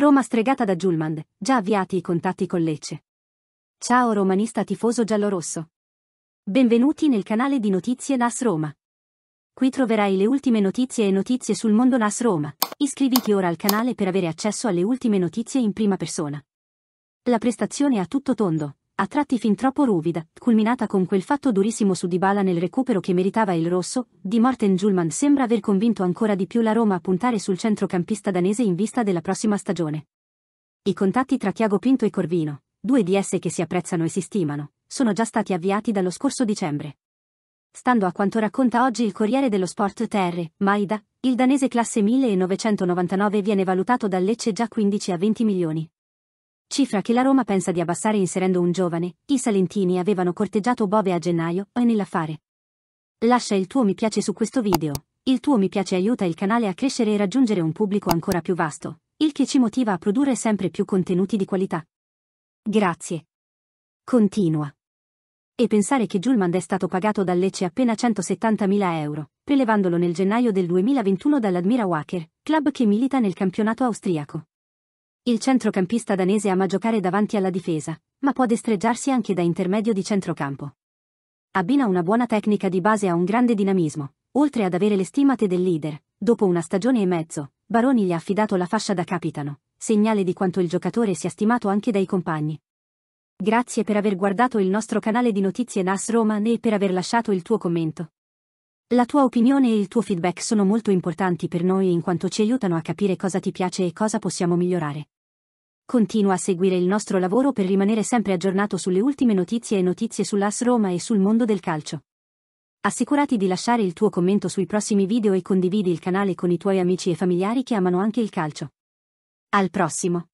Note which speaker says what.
Speaker 1: Roma stregata da Giulmand, già avviati i contatti con Lecce. Ciao romanista tifoso giallorosso. Benvenuti nel canale di notizie NAS Roma. Qui troverai le ultime notizie e notizie sul mondo NAS Roma. Iscriviti ora al canale per avere accesso alle ultime notizie in prima persona. La prestazione a tutto tondo a tratti fin troppo ruvida, culminata con quel fatto durissimo su Dybala nel recupero che meritava il rosso, Di Morten Giulman sembra aver convinto ancora di più la Roma a puntare sul centrocampista danese in vista della prossima stagione. I contatti tra Tiago Pinto e Corvino, due di esse che si apprezzano e si stimano, sono già stati avviati dallo scorso dicembre. Stando a quanto racconta oggi il Corriere dello Sport Terre, Maida, il danese classe 1999 viene valutato da Lecce già 15 a 20 milioni, Cifra che la Roma pensa di abbassare inserendo un giovane, i Salentini avevano corteggiato Bove a gennaio e nell'affare. Lascia il tuo mi piace su questo video, il tuo mi piace aiuta il canale a crescere e raggiungere un pubblico ancora più vasto, il che ci motiva a produrre sempre più contenuti di qualità. Grazie. Continua. E pensare che Giulmand è stato pagato da Lecce appena 170.000 euro, prelevandolo nel gennaio del 2021 dall'Admira Wacker, club che milita nel campionato austriaco. Il centrocampista danese ama giocare davanti alla difesa, ma può destreggiarsi anche da intermedio di centrocampo. Abbina una buona tecnica di base a un grande dinamismo, oltre ad avere le stimate del leader. Dopo una stagione e mezzo, Baroni gli ha affidato la fascia da capitano, segnale di quanto il giocatore sia stimato anche dai compagni. Grazie per aver guardato il nostro canale di notizie NAS Roma e per aver lasciato il tuo commento. La tua opinione e il tuo feedback sono molto importanti per noi in quanto ci aiutano a capire cosa ti piace e cosa possiamo migliorare. Continua a seguire il nostro lavoro per rimanere sempre aggiornato sulle ultime notizie e notizie sull'AS Roma e sul mondo del calcio. Assicurati di lasciare il tuo commento sui prossimi video e condividi il canale con i tuoi amici e familiari che amano anche il calcio. Al prossimo!